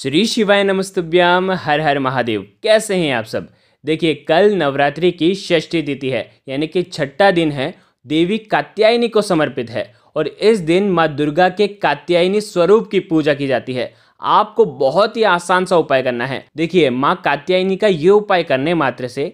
श्री शिवाय नमस्तुभ्याम हर हर महादेव कैसे हैं आप सब देखिए कल नवरात्रि की षष्ठी तिथि है यानी कि छठा दिन है देवी कात्यायनी को समर्पित है और इस दिन माँ दुर्गा के कात्यायनी स्वरूप की पूजा की जाती है आपको बहुत ही आसान सा उपाय करना है देखिए माँ कात्यायनी का ये उपाय करने मात्र से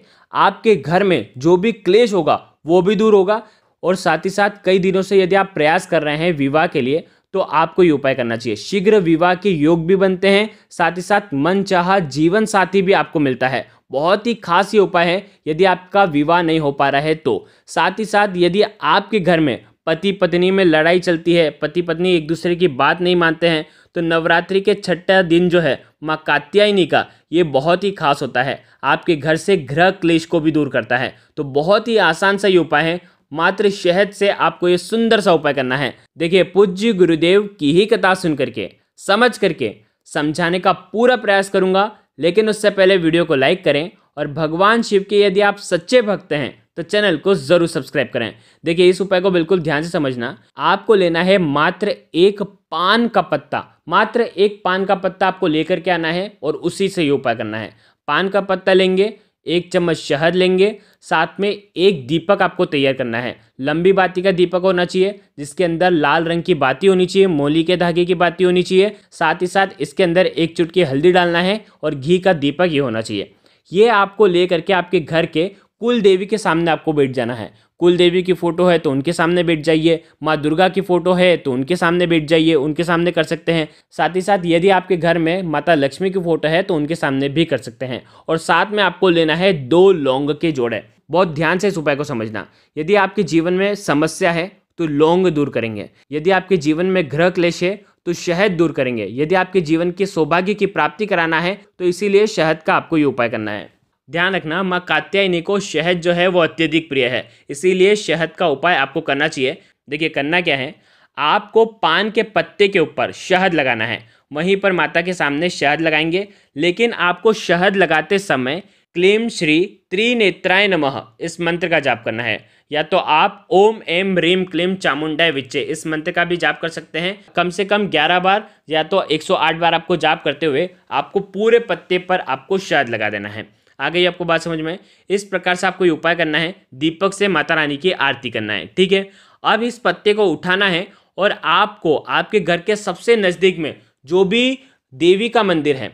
आपके घर में जो भी क्लेश होगा वो भी दूर होगा और साथ ही साथ कई दिनों से यदि आप प्रयास कर रहे हैं विवाह के लिए तो आपको ये उपाय करना चाहिए शीघ्र विवाह के योग भी बनते हैं साथ ही साथ मन चाह जीवन साथी भी आपको मिलता है बहुत ही खास ये उपाय है यदि आपका विवाह नहीं हो पा रहा है तो साथ ही साथ यदि आपके घर में पति पत्नी में लड़ाई चलती है पति पत्नी एक दूसरे की बात नहीं मानते हैं तो नवरात्रि के छठा दिन जो है माँ कात्यायनी का ये बहुत ही खास होता है आपके घर से ग्रह क्लेश को भी दूर करता है तो बहुत ही आसान सा ये उपाय है मात्र शहद से आपको ये सुंदर सा उपाय करना है देखिए पूज्य गुरुदेव की ही कथा सुन करके समझ करके समझाने का पूरा प्रयास करूँगा लेकिन उससे पहले वीडियो को लाइक करें और भगवान शिव के यदि आप सच्चे भक्त हैं तो चैनल को ज़रूर सब्सक्राइब करें देखिए इस उपाय को बिल्कुल ध्यान से समझना आपको लेना है मात्र एक पान का पत्ता मात्र एक पान का पत्ता आपको लेकर के आना है और उसी से ये उपाय करना है पान का पत्ता लेंगे एक चम्मच शहद लेंगे साथ में एक दीपक आपको तैयार करना है लंबी बाती का दीपक होना चाहिए जिसके अंदर लाल रंग की बाती होनी चाहिए मोली के धागे की बाती होनी चाहिए साथ ही साथ इसके अंदर एक चुटकी हल्दी डालना है और घी का दीपक ये होना चाहिए ये आपको ले करके आपके घर के कुल देवी के सामने आपको बैठ जाना है कुल देवी की फ़ोटो है तो उनके सामने बैठ जाइए माँ दुर्गा की फ़ोटो है तो उनके सामने बैठ जाइए उनके सामने कर सकते हैं साथ ही साथ यदि आपके घर में माता लक्ष्मी की फ़ोटो है तो उनके सामने भी कर सकते हैं और साथ में आपको लेना है दो लौंग के जोड़े बहुत ध्यान से इस उपाय को समझना यदि आपके जीवन में समस्या है तो लौंग दूर करेंगे यदि आपके जीवन में ग्रह क्लेश है तो शहद दूर करेंगे यदि आपके जीवन के सौभाग्य की प्राप्ति कराना है तो इसीलिए शहद का आपको ये उपाय करना है ध्यान रखना माँ कात्यायनी को शहद जो है वो अत्यधिक प्रिय है इसीलिए शहद का उपाय आपको करना चाहिए देखिए करना क्या है आपको पान के पत्ते के ऊपर शहद लगाना है वहीं पर माता के सामने शहद लगाएंगे लेकिन आपको शहद लगाते समय क्लीम श्री त्रिनेत्राय नमः इस मंत्र का जाप करना है या तो आप ओम एम रीम क्लीम चामुंडा विच्चे इस मंत्र का भी जाप कर सकते हैं कम से कम 11 बार या तो 108 बार आपको जाप करते हुए आपको पूरे पत्ते पर आपको शहद लगा देना है आ गई आपको बात समझ में इस प्रकार से आपको ये उपाय करना है दीपक से माता रानी की आरती करना है ठीक है अब इस पत्ते को उठाना है और आपको आपके घर के सबसे नज़दीक में जो भी देवी का मंदिर है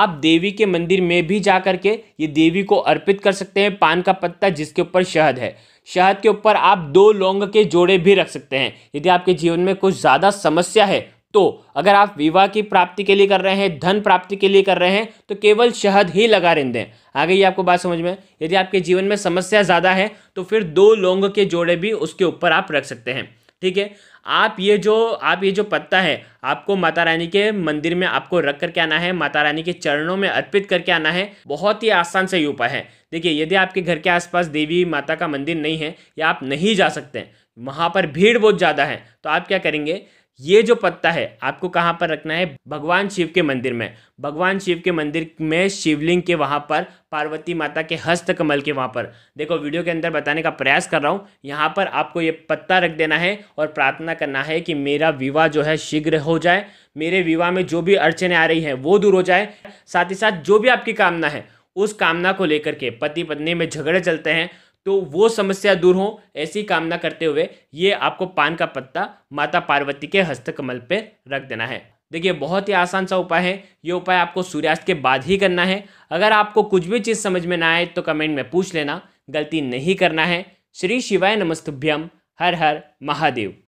आप देवी के मंदिर में भी जा करके के ये देवी को अर्पित कर सकते हैं पान का पत्ता जिसके ऊपर शहद है शहद के ऊपर आप दो लौंग के जोड़े भी रख सकते हैं यदि आपके जीवन में कुछ ज़्यादा समस्या है तो अगर आप विवाह की प्राप्ति के लिए कर रहे हैं धन प्राप्ति के लिए कर रहे हैं तो केवल शहद ही लगा रें दें आ गई आपको बात समझ में यदि आपके जीवन में समस्या ज़्यादा है तो फिर दो लोंग के जोड़े भी उसके ऊपर आप रख सकते हैं ठीक है आप ये जो आप ये जो पत्ता है आपको माता रानी के मंदिर में आपको रख करके आना है माता रानी के चरणों में अर्पित करके आना है बहुत ही आसान से उपाय है देखिए यदि आपके घर के आसपास देवी माता का मंदिर नहीं है या आप नहीं जा सकते वहाँ पर भीड़ बहुत ज़्यादा है तो आप क्या करेंगे ये जो पत्ता है आपको कहाँ पर रखना है भगवान शिव के मंदिर में भगवान शिव के मंदिर में शिवलिंग के वहाँ पर पार्वती माता के हस्त कमल के वहाँ पर देखो वीडियो के अंदर बताने का प्रयास कर रहा हूँ यहाँ पर आपको ये पत्ता रख देना है और प्रार्थना करना है कि मेरा विवाह जो है शीघ्र हो जाए मेरे विवाह में जो भी अड़चने आ रही हैं वो दूर हो जाए साथ ही साथ जो भी आपकी कामना है उस कामना को लेकर के पति पत्नी में झगड़े चलते हैं तो वो समस्या दूर हो ऐसी कामना करते हुए ये आपको पान का पत्ता माता पार्वती के हस्तकमल पे रख देना है देखिए बहुत ही आसान सा उपाय है ये उपाय आपको सूर्यास्त के बाद ही करना है अगर आपको कुछ भी चीज़ समझ में ना आए तो कमेंट में पूछ लेना गलती नहीं करना है श्री शिवाय नमस्तुभ्यम हर हर महादेव